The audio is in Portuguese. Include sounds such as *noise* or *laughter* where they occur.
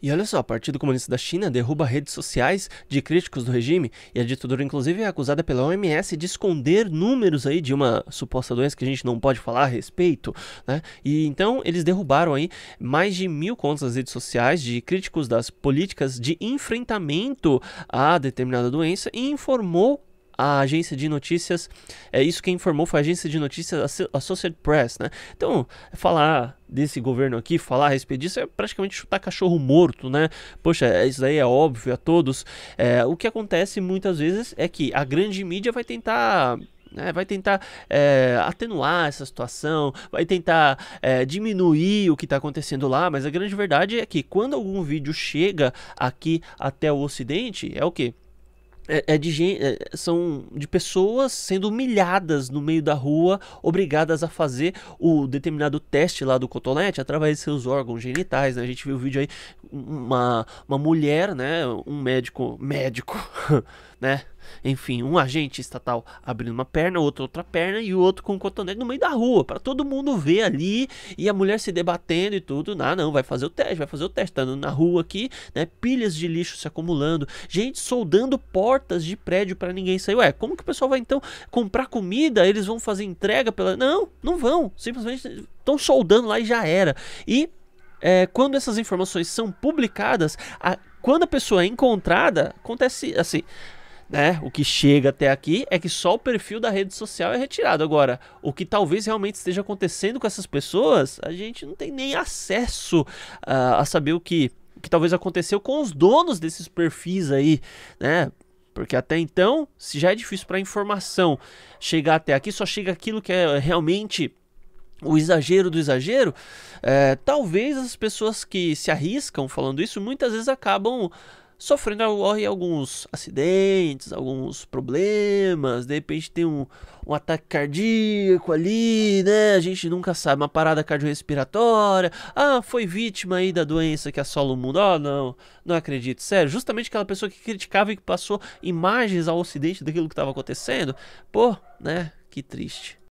E olha só, o Partido Comunista da China derruba redes sociais de críticos do regime e a ditadura, inclusive, é acusada pela OMS de esconder números aí de uma suposta doença que a gente não pode falar a respeito, né? E então eles derrubaram aí mais de mil contas das redes sociais de críticos das políticas de enfrentamento a determinada doença e informou a agência de notícias, é isso que informou foi a agência de notícias Associated Press, né? Então, falar desse governo aqui, falar a respeito disso é praticamente chutar cachorro morto, né? Poxa, é, isso daí é óbvio a todos. É, o que acontece muitas vezes é que a grande mídia vai tentar é, vai tentar é, atenuar essa situação, vai tentar é, diminuir o que está acontecendo lá, mas a grande verdade é que quando algum vídeo chega aqui até o Ocidente, é o que? É, é, de é, são de pessoas sendo humilhadas no meio da rua, obrigadas a fazer o determinado teste lá do cotonete através de seus órgãos genitais. Né? A gente viu o vídeo aí, uma, uma mulher, né, um médico, médico, *laughs* né, enfim, um agente estatal abrindo uma perna, outro outra perna e o outro com um cotonete no meio da rua, para todo mundo ver ali e a mulher se debatendo e tudo. Ah, não, vai fazer o teste, vai fazer o teste. Tá andando na rua aqui, né? Pilhas de lixo se acumulando, gente soldando portas de prédio para ninguém sair. Ué, como que o pessoal vai então comprar comida? Eles vão fazer entrega pela. Não, não vão. Simplesmente estão soldando lá e já era. E. É, quando essas informações são publicadas, a, quando a pessoa é encontrada, acontece assim né? O que chega até aqui é que só o perfil da rede social é retirado. Agora, o que talvez realmente esteja acontecendo com essas pessoas, a gente não tem nem acesso uh, a saber o que, que talvez aconteceu com os donos desses perfis aí, né? Porque até então, se já é difícil para a informação chegar até aqui, só chega aquilo que é realmente o exagero do exagero, é, talvez as pessoas que se arriscam falando isso muitas vezes acabam sofrendo alguns acidentes, alguns problemas, de repente tem um, um ataque cardíaco ali, né? A gente nunca sabe, uma parada cardiorrespiratória. Ah, foi vítima aí da doença que assola o mundo. Oh, não, não acredito, sério. Justamente aquela pessoa que criticava e que passou imagens ao ocidente daquilo que estava acontecendo. Pô, né? Que triste.